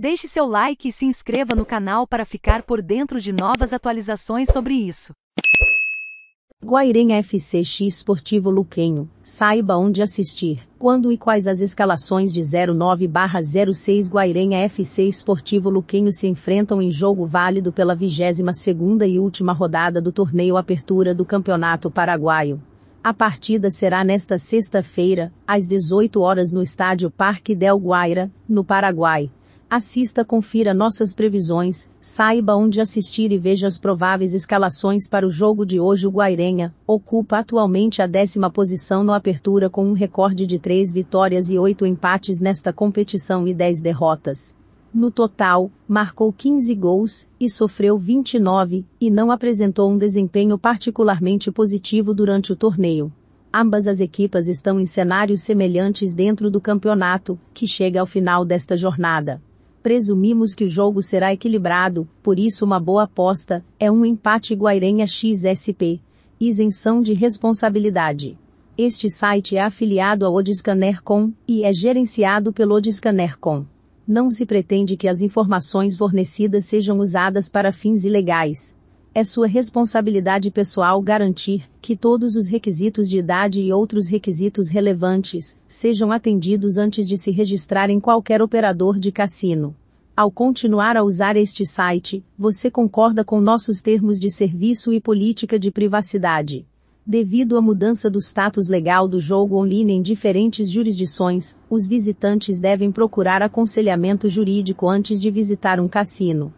Deixe seu like e se inscreva no canal para ficar por dentro de novas atualizações sobre isso. Guairim FCX Esportivo Luquenho, saiba onde assistir, quando e quais as escalações de 09/06 Guairim FC Esportivo Luquenho se enfrentam em jogo válido pela 22ª e última rodada do torneio Apertura do Campeonato Paraguaio. A partida será nesta sexta-feira, às 18 horas no estádio Parque Del Guaira, no Paraguai. Assista, confira nossas previsões, saiba onde assistir e veja as prováveis escalações para o jogo de hoje. O Guairenha ocupa atualmente a décima posição no Apertura com um recorde de três vitórias e oito empates nesta competição e dez derrotas. No total, marcou 15 gols e sofreu 29, e não apresentou um desempenho particularmente positivo durante o torneio. Ambas as equipas estão em cenários semelhantes dentro do campeonato, que chega ao final desta jornada. Presumimos que o jogo será equilibrado, por isso uma boa aposta é um empate Guairenha XSP. Isenção de responsabilidade. Este site é afiliado ao Odiscaner.com e é gerenciado pelo Odiscaner.com. Não se pretende que as informações fornecidas sejam usadas para fins ilegais. É sua responsabilidade pessoal garantir que todos os requisitos de idade e outros requisitos relevantes sejam atendidos antes de se registrar em qualquer operador de cassino. Ao continuar a usar este site, você concorda com nossos termos de serviço e política de privacidade. Devido à mudança do status legal do jogo online em diferentes jurisdições, os visitantes devem procurar aconselhamento jurídico antes de visitar um cassino.